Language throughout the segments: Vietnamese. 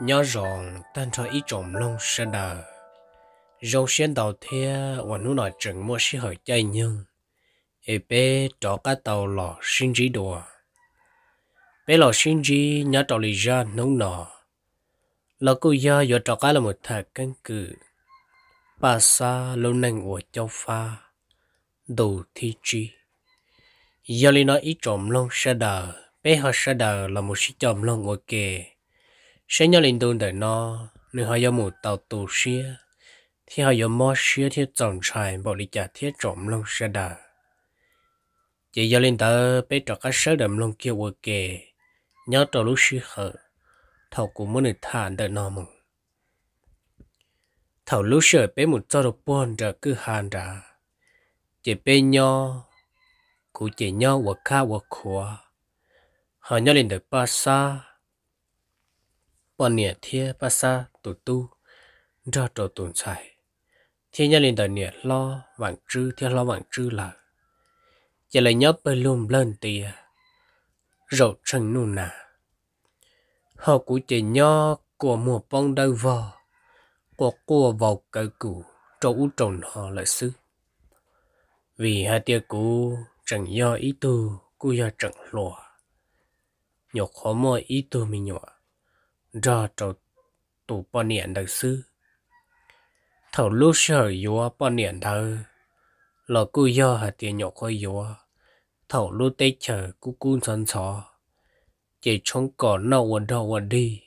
nhỏ rộng tan cho ý trộm lông sơn đờ râu xuyên đầu thia và nụ nói trừng mua xí hởi chay nhưng ê bê trọ cá tàu lò sinh dí đùa bê lò sinh dí nhỏ tàu lì ra nấu nọ lò cụ gia do trọ cá là một thạc căn cự ba xa lâu nành của châu pha đồ thi chi do lý nói ý trộm lông sơn đờ bê họ sơn đờ là một xí trộm lông ngồi kề sẽ nhớ linh đồn đời nó nếu họ yêu một tàu tù xia thì họ yêu mò xia thì trồng trài bỏ đi chả thiết trộm lông xe đà chỉ yêu linh tờ bé trọ các sớ đầm lông kia vừa kề nhớ trò lúc xia hở thầu của muốn được thản đời nó mừng thầu lúc xia bé một cho đồ buồn rồi cứ hàn ra chỉ bé nhau cũng chỉ nhau vừa khá vừa khua họ nhớ linh đời ba xa bọn nè thiê ba sa tụ tu ra trò tồn tại thiên nhân lên đời nè lo vạn trư thiên lo vạn trư là giờ lại nhóc bơi lùm lên tìa rậu trần nụ nà họ cụ chỉ nhớ của mùa bông đau vò của cua vào cờ cụ trâu ú trồn họ lại xứ vì hai tia cũ chẳng do ý tu cụ do chẳng lùa nhọc khó môi ý tu mình nhọa ra trâu tù bò niệm đời sư thầu lúc sở yếu bò niệm đời, lò cú do hà tiền nhỏ khôi yếu thầu lúc tế chờ cú cú sân sọ chỉ trong cỏ nâu quần đầu quần đi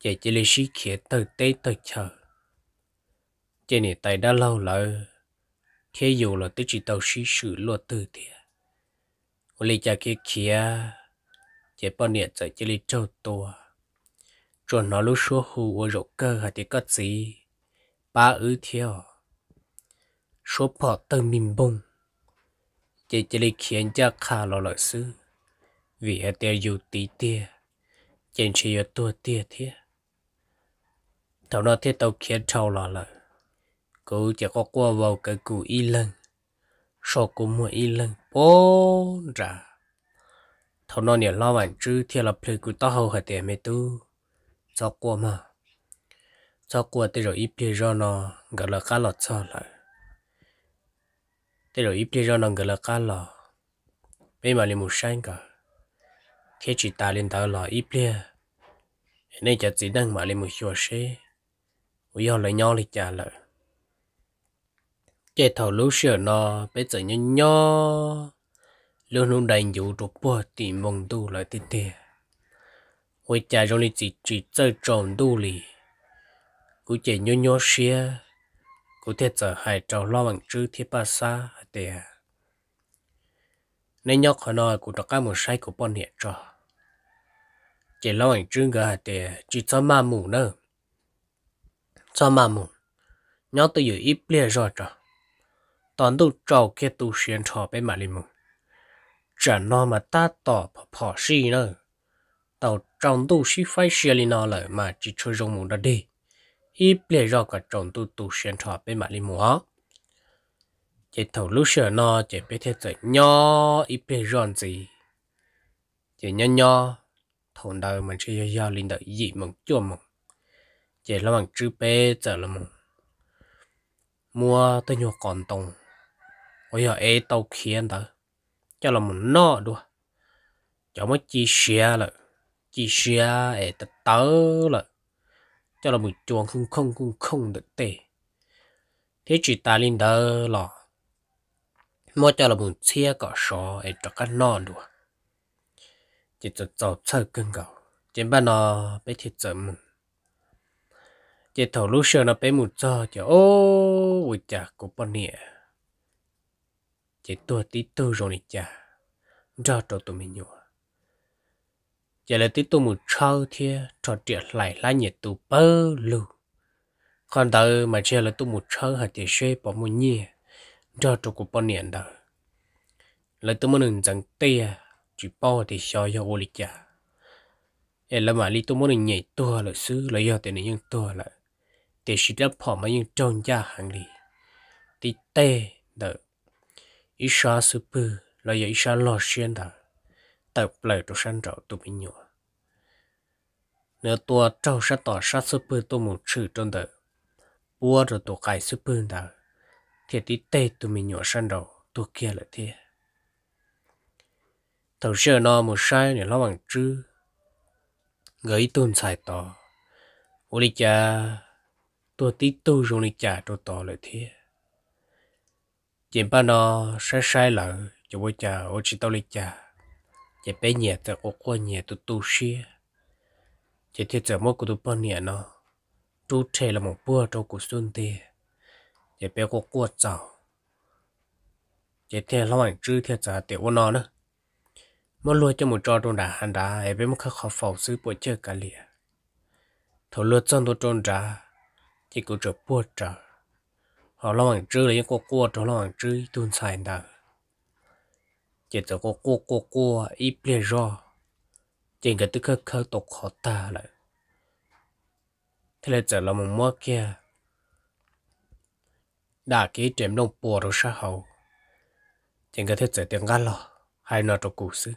chỉ chỉ lấy sĩ khía từ tế từ chờ chỉ này tại đã lâu lỡ, thế dù là tới chỉ tàu sĩ sử sự tư từ thiệt lấy cha kia kia chỉ bao nhiêu giờ chỉ lấy trâu tua cho nó lúc số hù của rổ cơ hay thì có gì ba ứ theo số bỏ tơ mình bông chỉ chỉ lấy khiến cho khá lo lợi sư vì hệ tiêu dù tí tia trên chỉ yếu tua tia thế thảo nó thế tàu khiến trâu lo lợi cú chỉ có qua vào cái cụ y lần sau cú mua y lần bố ra thảo nó nhớ lo bản chứ theo là plei cú tao hầu hệ tiêu mê tu cho qua mà cho qua tới rồi ít bia cho nó gọi là cá lọt cho lại tới rồi ít bia cho nó gọi là cá lọt bây mà lên một sáng cả khi chỉ ta lên tao là ít bia nên chả chỉ đang mà lên một chùa xe bây giờ lại nhau lại trả lại chế thầu lũ sửa nó bây giờ nhó nhó luôn luôn đánh dụ trục bùa tìm mong tu lại tiền 我家中的自己在种地里，cụ chỉ nhô nhô xia, cụ thể giờ hai trâu lo bằng chữ thiết ba xa để nên nhóc họ nói cụ đã cái một sai của bọn hiện trò, chỉ lo bằng chữ gà để chỉ cho ma mù nữa, cho ma mù, nhóc tự giữ ít bia rồi trò, toàn tu trâu kia tu xuyên trò bên mà đi mù, chẳng nó mà ta tỏ phò xì nữa tàu trong tu sĩ phải xe lên nó lại mà chỉ cho rong mù đó đi ít lệ rõ cả trong tu tu xuyên thọ bên mặt lên mùa chỉ thầu lúc sợ nó chỉ biết thế giới nhỏ ít lệ rõ gì chỉ nhỏ nhỏ thầu đời mình sẽ giao giao lên đợi gì mong chua mong chỉ là bằng chữ bé giờ là mộng mua tới nhiều còn tông ôi giờ ấy tàu khiến đó cho là mộng nọ đùa cho mới chi xe lại chỉ xia e tớ tớ là cho là một chuồng không không không không được tệ thế chỉ ta linh đó là mua cho là một chia cả số e cho cả nọ luôn chỉ cho cho chơi cưng cầu chỉ ba nó bé thì chơi mùng chỉ thầu lúc xưa nó bé một giờ cho ô ui chà của bọn nè chỉ tua tí tư rồi chả, chà cho tụi mình nhua giờ là tí tôi một trâu thì trò chuyện lại là nhiệt tụ bơ lù còn tớ mà chơi là tôi một trâu hạt thì chơi bỏ một nhì cho trò của bọn niệm đó là tôi muốn rằng tia à, chỉ bỏ thì cho cho ô lịch giả ê là mà lý tôi muốn nhảy tua là xứ là do tiền những tua là để chỉ đã bỏ mà những tròn gia hàng đi. thì tê đó ít sao sư bư là giờ ít sao lo xuyên đó tập lại cho sân trào tụi mình nhỏ nếu tôi trâu sát tỏ sát sư bư tụ mù trừ trong đời bua rồi tụ cài sư bư đó, thì đi tê tụi mình nhỏ sân trào tôi kia là thế tàu xe nó một sai để nó bằng chữ gửi tuôn sai tỏ ô đi cha tôi tí tu rồi đi cha cho tỏ lại thế chuyện ba nó sai sai lợi cho bố cha ô chỉ tao đi cha chỉ bé nhẹ tớ có qua nhẹ tụ tu xí chế thiết tớ mốt của tụ bao nhẹ nó tu thề là một bữa trong cuộc xuân tê chỉ bé có quá chảo chỉ thiết lo anh chữ thiết tớ tiểu nó nữa mất luôn cho một trò trong đá hàn đá ấy bé mất khắc khó phẩu sư bộ chơi cả lìa thổ lượt chân tụ trôn đá chỉ có trở bữa trở họ lo anh chữ lấy những cô qua trò lo ảnh chữ tuôn xài đá chỉ cho cô cô cô cô ít bề rõ chỉ cái tức khơ khơ tộc khó ta lại thế là giờ là một mơ kia đã ký trộm đông bùa rồi sa hậu chỉ cái thế giờ tiếng gắt lò hai nó trong cụ sư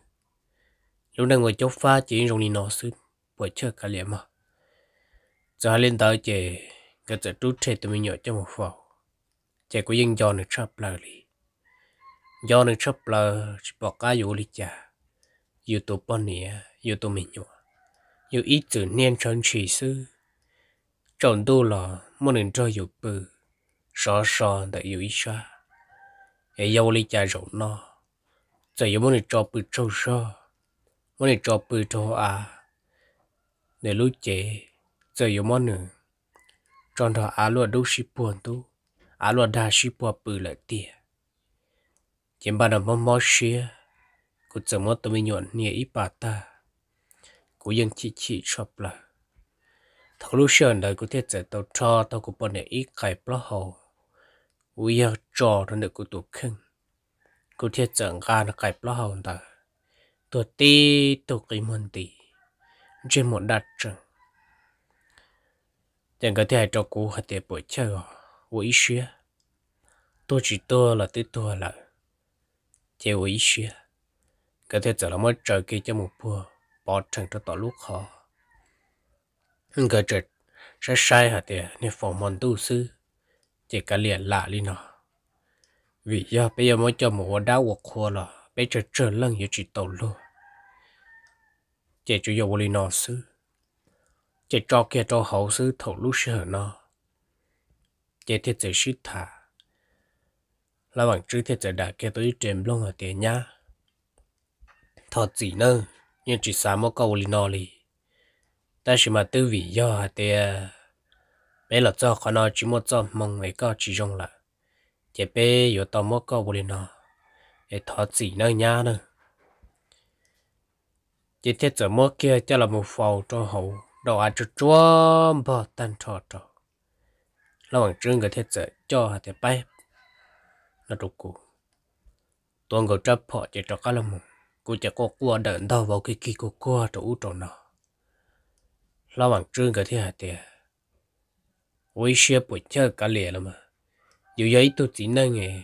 lúc này ngồi chốc pha chỉ dùng đi nó sư bởi chơi cả liệm mà giờ lên tới chị cái giờ trút trẻ tụi mình nhỏ cho một phao chị có dân cho nó chắp lại do nên chấp là bỏ cá dụ lịch cha dụ tụ bọn nè dụ tụ mình nhọ dụ ít từ niên trần chỉ sư tròn đô là muốn nên cho dụ bự sọ sọ để dụ ít xa để dâu lịch cha rộng nó giờ dụ muốn nên cho bự trâu sọ muốn nên cho bự trâu à để lúc chế giờ dụ muốn nữa tròn thọ à luôn đâu ship buồn tu à luôn đa ship buồn bự lại tiệt Chìm bà nằm mò mò xìa. Cô chờ mò tầm nhuận nhẹ ý bà ta. Cô dân chỉ chỉ chọc là. Thảo lúc sờn đời cô thiết giải tàu cho tàu cô bọn nhẹ ý cài bà hồ. Cô dân trò nó được cô tụ khinh. Cô thiết giải ngà nó cài bà hồ ta. Tổ tí tổ kì môn tì, Trên một đạt trừng. Chẳng có thể hãy cho cô hãy tế bởi chơi à. Vô ý xìa. Tôi chỉ tôi là tới tôi là chế ủy xia cái thế giờ là mới trời kia cho một bữa bỏ chẳng cho tỏ lúc khó hơn cái trời sẽ sai hả tiền nên phòng mòn tu sư chỉ cả liền lạ đi nó vì do bây giờ mới cho một đá hoặc khô là bây giờ trở lần như chỉ tàu luôn chỉ chủ yếu lý nó sư chỉ cho kia cho hậu sư thầu lúc sư nó chỉ thiết chỉ sư thả là bằng chữ thiệt giờ đã kia tới chém lông ở tiền nhá thọ gì nữa nhưng chỉ sáng một câu lì nọ lì ta chỉ mà tư vị do hả tê à. bé là cho khó nó chỉ một cho mong mấy câu chỉ dùng là chế bé yếu tao một câu lì nọ để thọ gì nữa nhá nữa chỉ thiết giờ mỗi kia cho là một phòng cho hậu đồ ăn cho chúa bỏ tan trò trò lao bằng trưng cái thiết giờ cho hạt bay nó trục cụ tuần cầu chấp họ chỉ cho cá lông mùng cô chỉ có qua đợn đau vào cái kia cô qua trụ tròn nó lao bằng trương cái thế hạt tiền với xe buổi chơi cá lìa lắm mà dù giấy tôi chỉ năng nghề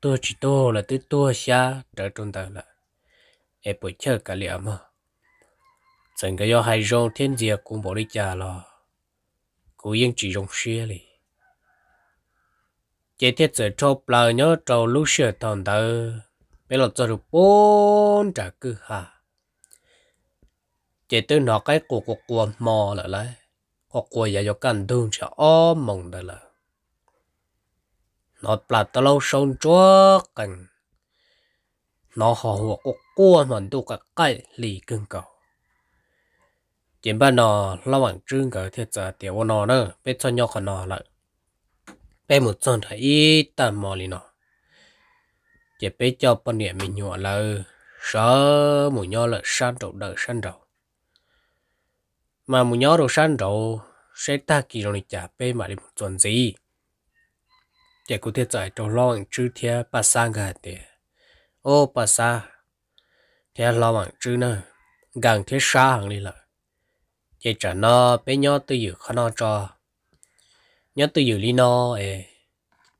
tôi chỉ to là tôi to xa trở trong tờ là em buổi chơi cá lìa mà chẳng cái do hai rong thiên diệt cũng bỏ đi trả lo cô yên chỉ rong xe liền chế thiết giờ cho bà nhớ trâu lúc sửa thằng đó bây giờ cho được bốn trả cứ hà chế tư nó cái cuộc cuộc cuộc mò lại lại cuộc cuộc giờ cho cần thương sẽ ôm mong đó là nó bà tao lâu sông chúa cần nó họ hùa cuộc cuộc mình tu cả cái lì cưng cầu chỉ ba nó lao bằng trưng cái thiết giờ tiểu nó nữa biết cho nhau còn nó lại bé một tròn thấy ít tạm mò lì nọ chỉ bé cho bọn nhẹ mình nhọ là sợ một nhau là san trầu đỡ san trầu mà một nhau đồ san trầu sẽ ta kỳ rồi chả bé mà đi một tròn gì chỉ có thể giải trầu lo ăn chữ thia bà sang gà tiề ô ba sa thia lo ăn chữ nữa gần thế xa hàng đi lợi chỉ trả nó bé nhau tự dự khó nó cho nhớ từ giờ lý nó ê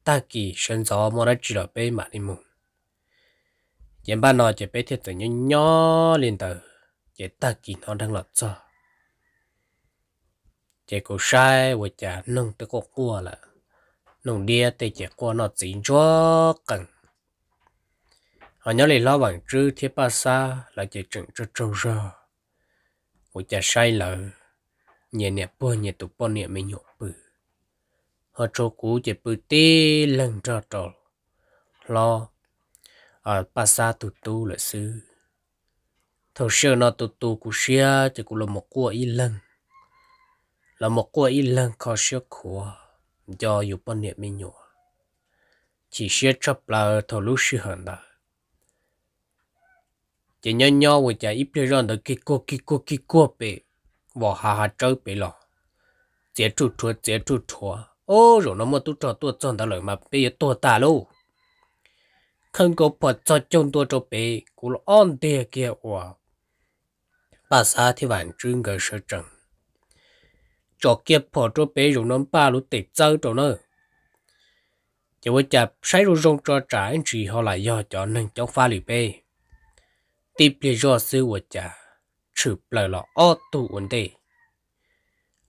ta kỳ sơn gió mò ra chỉ là bê mà đi mùng chẳng ba nó chỉ bê thiệt từ nhỏ nhỏ lên từ chỉ ta kỳ nó đang lọt cho chỉ cô sai với chả nâng tới cô cua là nông đia tê chỉ qua nó chỉ cho cần họ nhớ lại lo bằng chữ thiết ba xa là chỉ chừng cho trâu rơ với chả sai lợ nhẹ nhẹ bơ nhẹ tụ bơ nhẹ mình nhộn bự họ cho cú chế bự tê lần trò trò lo ở à, bà sa tụ tu là sư thầu sơ nó tụ tu cú xia chỉ cú là một cua y lần là một cua y lần khó sơ khua do dù bên niệm mình nhổ chỉ xia chấp là thầu lúc sư hẳn đó chỉ nhớ nhớ với chả ít biết rằng đó kí cua kia cua kia cua bể vỏ hà hà trâu bể lo chế trụ chúa chế trụ chúa ô rồi nó mua tu trò tu chọn đã lời mà bây giờ tu ta luôn không có bỏ cho chúng tu cho bé cũng là on đề kia hòa bà sa thì vẫn chuyên cái sự chẳng cho kia bỏ cho bé rồi nó ba lúc tiệp chơi cho nó chỉ có chập sai rồi rong cho trả anh chị họ lại do cho nên chống phá lì bé tiếp theo do sư của cha chụp lại là ô tu vấn đề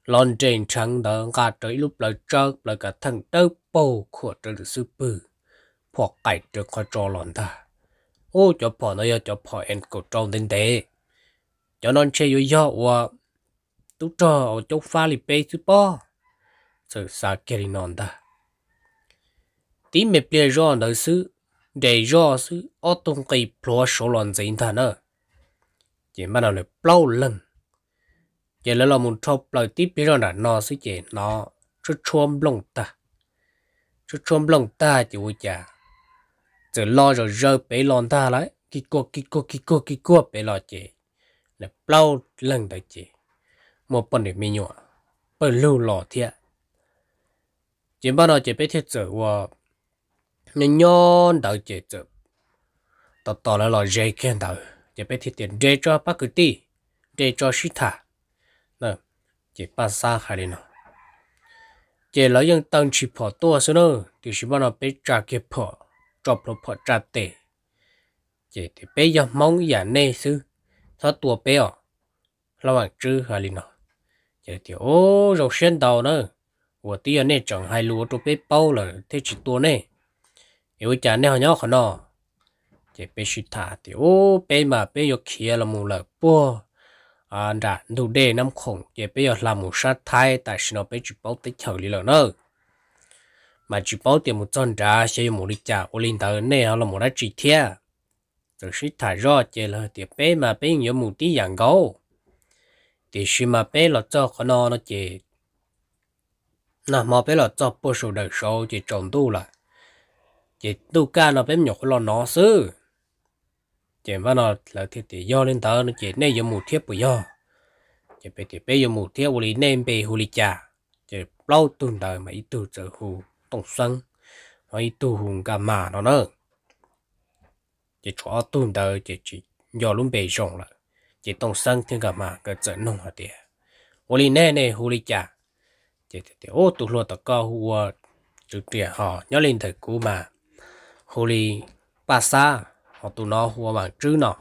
lon trên trắng đó ngà tới lúc lời trơ lời cả thằng tớ bầu của trở được sư bự phò cải được khỏi trò lon ta ô cho phò nó cho phò em cổ trong đến thế cho non chơi yo yo wa tú trò ở chỗ pha lì bê sư bò sự xa kia đi non ta tí mẹ bia rõ nợ sư để rõ sư ô tông cây plua số lon dính ta nữa chỉ mà nó lại bao lần giờ là lo muốn chụp lại tiếp bây giờ là nó sẽ chế nó cho chôm lông ta cho chôm lông ta chỉ vui chả giờ lo rồi rơi bể lon ta lại kí cua kí cua kí cua kí cua bể lo chế là bao lần đại chế một phần để mình nhọ bởi lưu lo thiệt chỉ bao giờ chế biết thiết giờ và nên nhon đầu chế giờ tao tao là lo dây kia đầu chỉ biết thiết tiền dây cho bác cứ đi dây cho sĩ thả chỉ ba sa oh, hai đi nó chỉ lấy những tăng chỉ phò to số nó thì chỉ bao nó bị trả cái phò chọc nó phò trả tệ chỉ thì bé giờ mong giả nê sư thọ tua bé à là bằng trư hai đi nó chỉ thì ô rồi xuyên đầu nữa của tiền này chẳng hai lúa cho bé bao là thế chỉ tua này yêu chả này họ nhóc họ nọ chỉ bé chỉ thả thì ô bé mà bé yêu kia là mù là bùa à đã đủ đề năm khủng để bây giờ làm một sát thai tại sao bây chụp bao tích thầu lý lợ nữa mà chú bao tiền một chân ra sẽ dùng một lịch trả ô linh tờ này là một đã chỉ thia rồi sẽ thải rõ chỉ là tiền bé mà bé nhớ một tí dạng gấu thì khi mà bé là cho con nó nó chỉ nà mà bé là cho bổ sung đời sau chỉ trồng tu là chỉ tu ca nó bé nhỏ con nó sư chỉ mà nó là thiết thì do lên tớ nó chỉ nay do một thiết bởi do chỉ bây thì bây giờ một thiết bởi nên bây hồ lý trà chỉ lâu tuần đời mà ít tu trở hù tổng sân mà ít tu hùng cả mà nó nữa chỉ cho tuần đời chỉ chỉ do luôn bây rộng là chỉ tổng sân thiên cả mà cái trở nông hả tiền hồ lý nên này hồ lý trà chỉ thì ô tu lo tớ có hùa trực tiền họ nhớ lên thời cũ mà hồ lý ba sa họ tụ nó hoa bằng chứ nó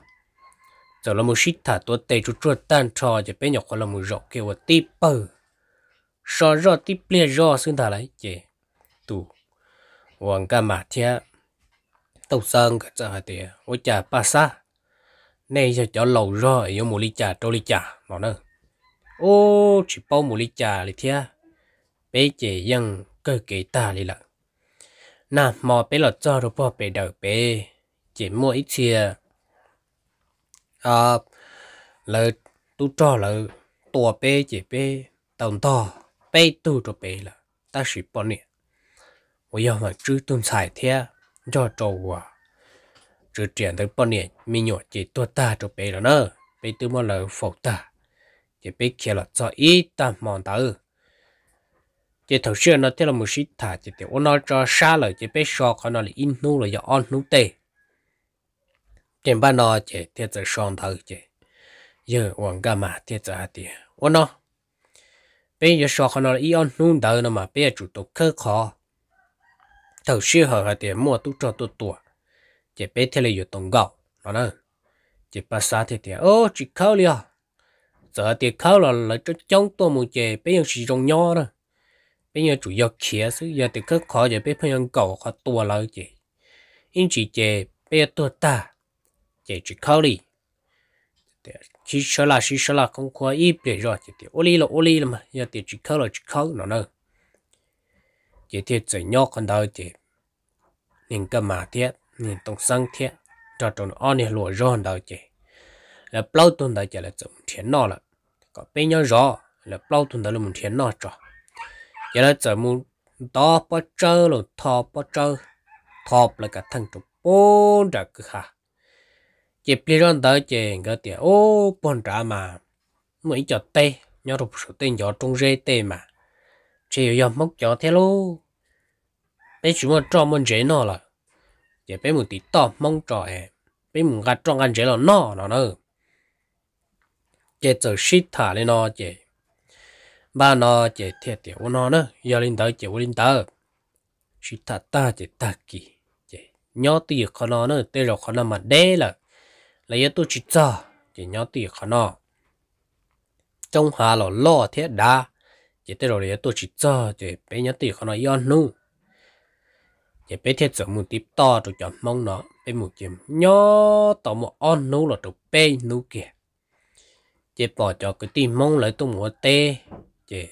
giờ là một shit thả tôi tê chút chút tan trò chỉ bé nhỏ còn là một rọ kêu là tí bờ so rọ tí ple rọ xin thả lại chị tụ hoàng ca mà thia tàu sơn cả giờ thì ôi chà pa sa nay giờ cho lầu rọ ở một ly trà trâu ly trà mà nữa ô chỉ bao một ly trà thì thia bé chị dân cơ kỳ ta đi lận nà mò bé lọt cho rồi bỏ bé đầu bé chỉ mỗi ít chia à là tu cho là tua bê chỉ bê tổng to bê tu cho bê là ta chỉ bỏ nè bây giờ mà chú tuân xài thế cho trâu à chữ chuyển tới bỏ nè mình nhỏ chỉ tua ta cho bê là nơ bê tu mà là phổ ta chỉ bê kia là cho ít ta mòn ta ư chỉ thầu xưa nó thế là một sĩ thả chỉ tiểu nó cho xa lời chỉ bê so khó nó là in nu là do on nu tê tiền ba nó chế tiết giờ xong thầu chế giờ quảng cái mà tiết giờ hạt tiền ô nó bây giờ sao khi nó ion nung đầu nữa mà bây giờ chủ tụ cơ khó thầu sư hở hạt tiền mua tu cho tu tua chế bây thế là có tổng gạo nó nè chế ba sa thế tiền ô chỉ khâu liền giờ tiền khâu là là cho chống tôi muốn chế bây giờ sử dụng nhỏ rồi bây giờ chủ yếu kia sự giờ tiền cơ khó chế bây giờ cầu khó tua lại chứ, anh chỉ chế bây giờ tua ta chỉ chỉ khâu đi chỉ sợ là chỉ sợ là không có ít để rồi chỉ thì oli là oli là mà giờ thì chỉ khâu là chỉ khâu nó nữa chỉ thì chỉ nhóc còn đâu thì nên cái mà thiết nên tông sang thiết cho tông on này lùa rồi đâu chỉ là bao tuần đó chỉ là trồng thiên nọ là có bên nhau rõ là bao tuần đó là một thiên nọ cho giờ là trồng một đó bao trơ là thọ bao trơ thọ là cả thằng trồng bốn đặc ha chỉ biết rằng đó chỉ cái tiền ô bọn trả mà mới cho tê nhớ được số tiền cho trung rê tê mà chỉ có mốc cho thế lô bây chúng mà cho mình rễ nó là chỉ bây một tí to mong cho em bây một gạt trong ăn rễ là nó nó nữa chỉ giờ shit thả lên nó chỉ ba nó chỉ thiệt của nó nữa giờ lên tới chỉ lên tới shit thả ta chỉ ta kì chỉ nhớ tiền của nó nữa tê rồi của nó mà đê là lấy yếu chỉ cho chỉ nhớ tiền khó nó trong hà lò lo thiết đa chỉ tới rồi lấy tố chỉ cho chỉ bé nhớ tiền khó nó yon nu chỉ bé thiết sợ muốn tiếp to rồi chọn mong nó bé một chìm nhớ tao một on nu là tụ bé nu kìa chỉ bỏ cho cái tim mong lấy tụ một tê chỉ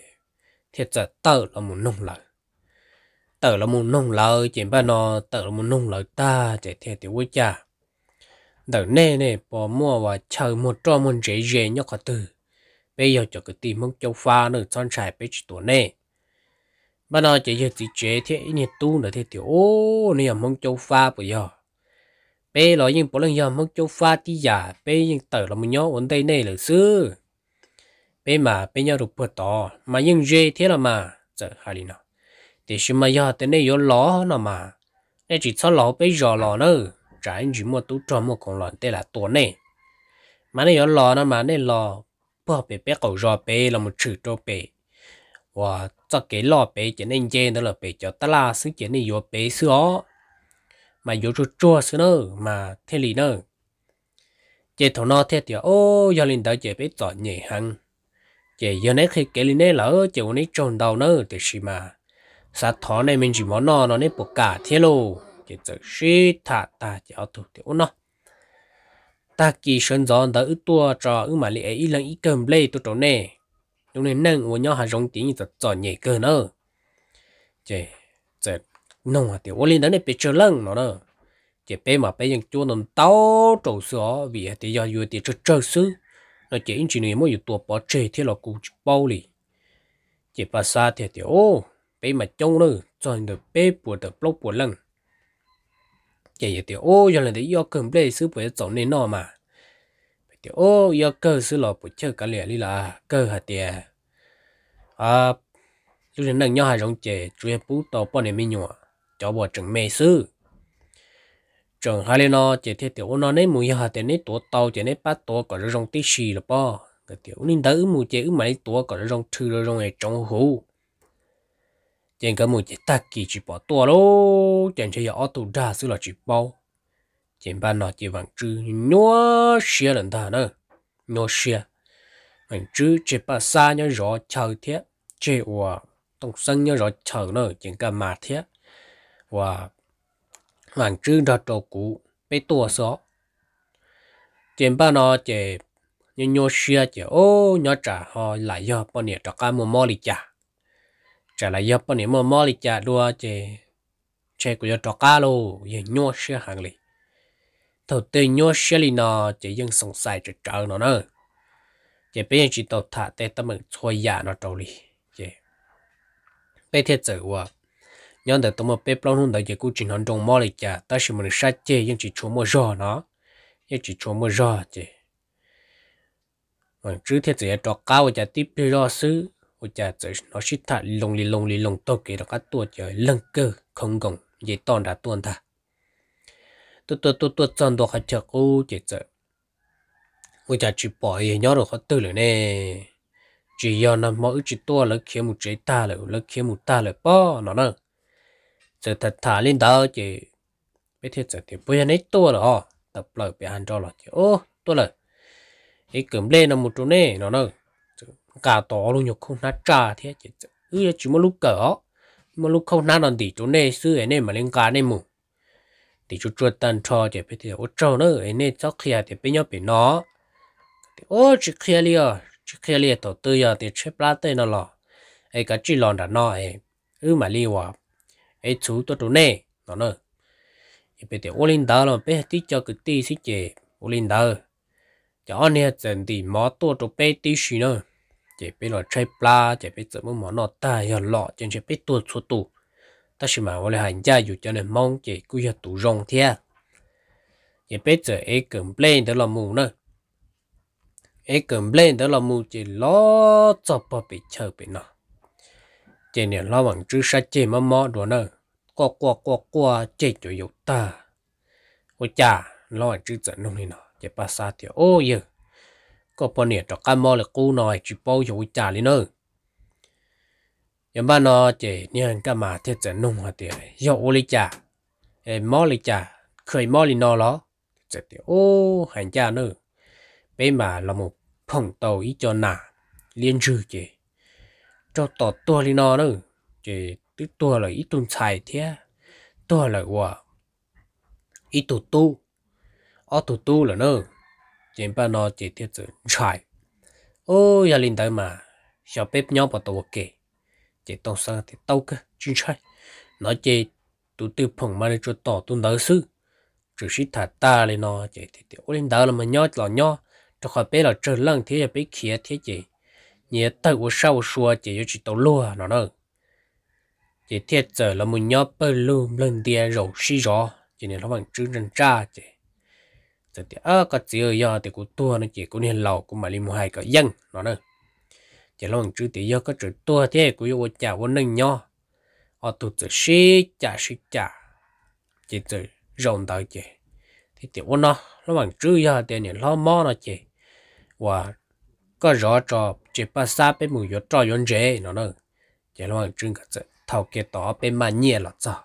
thiết sợ tao là một nung lại tao là một nung lại chỉ ba nó tao là một nung lại ta chỉ thế thì quay cha đầu nè nè bỏ mua và chờ một trò một dễ dễ nhóc có từ bây giờ cho cái tìm mông châu pha nữa son xài bây giờ tuổi nè mà nó chỉ giờ chỉ chế thế nhiệt tu nữa thế tiểu ô này mông châu pha bây giờ bây giờ nhưng bỏ lần giờ mông châu pha tí giả bây giờ tờ là một nhóc ổn đây nè là xưa bây mà bây giờ được bữa to mà nhưng dễ thế là mà giờ hai đi nào thì xem mà giờ tới nay có lỏ nào mà nên chỉ cho lỏ bây giờ lỏ nữa trái chỉ mua tú cho mua còn lợn đây là tuần này mà này ở lò nó mà này lò bỏ bể bé cầu rò bể là một chữ cho bể và cho cái lò bể chỉ nên chơi đó là bể cho ta là sự chỉ nên vô bể sữa mà vô cho chua sữa nữa mà thế lì nữa chỉ thầu nó thế thì ô giờ linh đạo chế bể tỏ nhẹ hăng chỉ giờ này khi cái linh này lỡ chế này tròn đầu nữa thì gì mà sát thọ này mình chỉ muốn nó nó này bộc cả thế luôn thì giờ xí thả ta chỉ ở thủ tiểu nó ta kỳ sơn gió đã ứ tua cho ứ mà lệ ý lần ý cầm lê tôi chỗ nè chúng nên nâng của nhau hà rong tiếng như giật giỏi nhảy cơ nữa chè chè nông hà tiểu lên đó này bị chơi lăng nó đó chè bé mà bé ยัง chua nằm tao trầu sữa vì hà tiểu do vừa tiểu chơi chơi xứ nó chè in chỉ người mới tua bỏ chè thế là cũng bao lì chè bà sa thì tiểu bé mà trông nữa cho nên được bé buồn được lốc buồn lăng giờ giờ tiểu ô giờ là để yêu cần play sư bữa chỗ nên nó mà tiểu ô yêu cầu sư lọ bữa chơi cả liền đi là cơ hạt tiền à lúc này nâng nhau hai rong chè chuyện bút tàu bọn này mi nhọ cho bọn trừng mê sư trừng hai lên nó chè thiệt tiểu ô nó nấy mùi hạt tiền nấy tổ tàu chè nấy bát tổ có rong tí xì là bo cái tiểu nên đỡ mùi chè mà nấy tổ còn rong thư rong này trong hũ chẳng có một chỉ ta kỳ chỉ bỏ tua lô chẳng chỉ ở tù ra xứ là chỉ bao chẳng ban nó chỉ vàng chữ nhua xia lần ta nữa nhua xia vàng chữ chỉ ba xa nhớ rõ chờ thế chỉ hòa tông sân nhớ rõ chờ nữa chẳng cả mà thế và vàng chữ ra trâu cũ bé tua số chẳng ban nó chỉ nhớ nhua xia chỉ ô nhớ trả họ lại do bọn nè trả cả một mò lì chả trả lại giáp bọn em mua lì chả đua chè chè của cho cá lô giờ nhô xe hàng này, thầu tê nhô xe này nó chè dân sống sai chè chở nó nữa chè bây giờ chỉ tàu thả tê tâm mình xoay giả nó trâu đi, chè bây thiệt sự quá nhóm đời tụi mình bây lâu hơn đời chè cũng chỉ hòn trồng mò lì chả ta chỉ mình sát chè nhưng chỉ chúa mua giò nó nhưng chỉ chúa mua giò chè mình trước thiệt sự cho cao chả tiếp cho sư ô cha chơi nó chỉ thả lông li lông li lông to kì đó các tua chơi lăng cơ không gồng dễ tòn đã tuôn thả tôi tôi tôi tôi chọn đồ khách chơi ô chơi chơi ô cha chỉ bò gì nhớ rồi họ tự rồi nè chỉ do nó mỗi chỉ tua là khi một chế ta rồi, là khi một ta rồi, bò nó nữa giờ thật thả lên đó chỉ biết thế giờ thì bây giờ nấy tua rồi tập lời bị ăn cho rồi chỉ ô tua là ấy cầm lên là một chỗ này nó nữa cả tổ luôn nhục không nát trà thế chứ ừ chỉ một lúc cỡ một lúc không nát đòn gì, chỗ này xưa ấy này mà lên cá này mù thì chỗ chuột tan cho thì bây giờ ô trâu nó ấy này chắc kia thì bây giờ bị nó thì ô chỉ kia liền chỉ kia liền tổ tư giờ thì chết lá tê nó lọ ấy cả chỉ lòn đã nó ấy ừ mà liền hòa ấy chú tôi chỗ này nó nữa thì bây giờ ô linh đào là bây giờ tí cho cái tí xí chè ô linh đào, cho anh này chuẩn thì mò tua chỗ bé tí xí nữa chế bị lo chơi pla chế bị tự mua nó ta giờ lọ trên chế bị tuột xuống tù ta chỉ mà gọi là hành gia dù cho nên mong chế cứ giờ tù rong thia chế bị tự ấy cầm lên đó là mù nữa ấy cầm lên đó là mù chế lo cho bà bị chờ bị nó chế này lo bằng chữ sách chế mà mò đồ nữa qua qua qua qua chế cho yêu ta ôi cha lo bằng chữ dẫn nông này nó chế bà sa thì ô yeah có bọn nè cho cá mò là cú nòi chỉ cho giờ trả lên nữa nhưng mà nó chỉ nên cái mà thiết chế nông hoạt tiền giờ ô lý trả em mò lý trả khởi mò lý nó đó chế tiền ô hành trả nữa bên mà là một phòng tàu ý cho nà liên trừ chị cho tỏ tua lý nó nữa chị tức tua là ít tuần xài thế tua là quả ít tụ tu ở tụ tu là nơ chém ba nó chỉ tiết chữ chải ô ya linh mà, mà 小 bếp nhau vào tàu kề chỉ tàu sang thì tàu cơ chuyên chải nó chỉ tụ tư phòng mà cho tỏ tụ nở sư chỉ sĩ thả ta lên nó chỉ thì thì ô linh tới là mà nhau là nhau cho khỏi bé là trời lăng thế là bé kia thế chỉ nhớ tới của sau xua chỉ cho chỉ tàu lúa nó nữa chỉ thiết giờ là mình nhau bơi luôn lần tiền rầu xí rõ chỉ nên nó bằng trứng rần cha chỉ giờ thì ơ có chỉ ở thì cũng tua nó chỉ cũng nên lầu cũng mà đi hai cái dân nó nữa chỉ lòng chữ thì do có chữ tua thế cũng yêu chả vốn nâng nho ở tụ chữ xí chả xí chả chỉ chữ rộng tới chỉ thì thì vốn nó nó bằng chữ do thì nên lo mò nó chỉ và có rõ cho chỉ ba sa bên mùi gió cho yến dễ nó nữa chỉ lòng chữ cái chữ thầu kia tỏ bên mà nhẹ là cho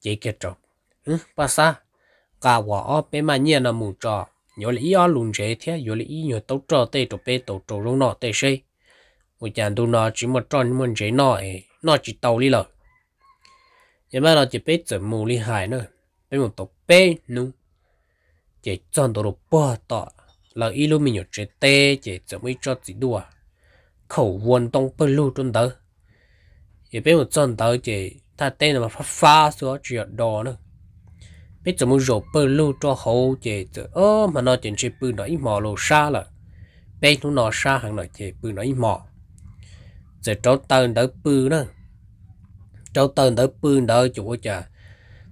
chỉ kia cho ừ ba sa cả vợ bé mà nhiên là mù trò nhớ lấy áo lùn che, thế nhớ lý nhớ tóc trò tê trò bé tóc trò rồi nọ tê xe một chàng đâu nó chỉ một tròn một chế nọ ấy nó chỉ tàu đi lợ nhưng mà nó chỉ bé chở mù lì hải nữa bé một tóc bé nu chỉ chọn tàu đồ bỏ tao, là ít lúc mình nhớ chế tê chỉ chở mấy cho chỉ đùa khẩu vốn tông bơ lưu trong đó chỉ bé một chọn tàu chỉ ta tên là mà phá phá số chỉ đỏ nữa biết cho mua rổ bơ lưu cho hậu chế chứ ơ mà nó chỉ bự nó ít mò lô xa là bé nó nó xa hàng nó chế bự nó ít mò giờ cháu tên đỡ bự nữa cháu tên đỡ bự đỡ chỗ chả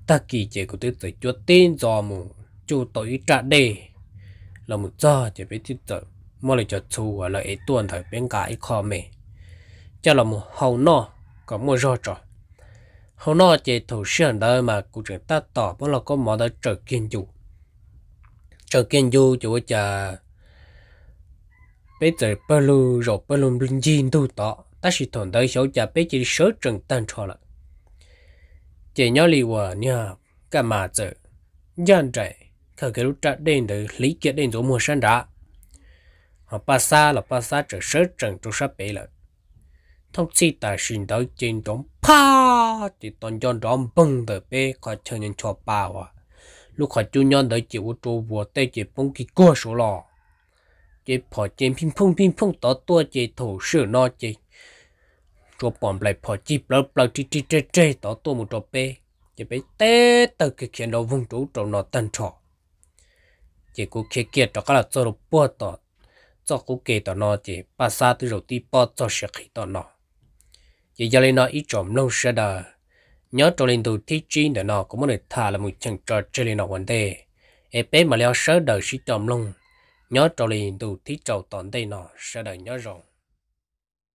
ta kỳ chế của tôi tự cho tin do mù chú tối trả đề là một giờ chỉ biết tin tự mà lại cho chú à, là ấy tuần thời bên cả ấy khó mẹ cho là một hậu nọ có một rau trò hôm nọ chỉ thủ sườn đời mà cụ trưởng ta tỏ bố là có món đó trở kiên du trở kiên du chủ chờ bây giờ bơ lu rồi bơ lu linh diên tu tỏ ta chỉ thổn đời xấu chờ bây giờ sớ trừng tan cho lại chị nhớ li vợ nha cả mà giờ dân trẻ khởi cái lúc trả đến từ lý kiện đến chỗ mua sân đã họ pa xa là pa xa trở sớ trừng chỗ sắp bể lại thông chi ta xin tới trên trống pa thì toàn dân đó bưng tới bê khỏi chơi nhân cho bà à lúc khỏi chú nhân tới chịu u chú vừa tay chỉ bông kỳ cua số lò chỉ phò trên pin phong pin phong tỏ tua chỉ thổ sự nó chỉ chú bỏm lại phò chỉ bờ bờ chỉ chỉ chỉ chỉ tỏ tua một trò bê chỉ bê té tới cái khiến đầu vùng chú trò nó tân trò chỉ cú kia kia trò cái là cho nó tỏ cho cú kê tỏ nó chỉ ba sa từ đầu ti bò cho sẽ khí tỏ nó chỉ giờ lên nó ít trộm lâu sẽ đờ nhớ trộn lên tù thi chi để nó cũng muốn được thả là một chàng trò chơi lên nó vấn đề ế bé mà leo sớ đờ sĩ trộm lông nhớ trộn lên tù thi trầu toàn đây nó sẽ đờ nhớ rồi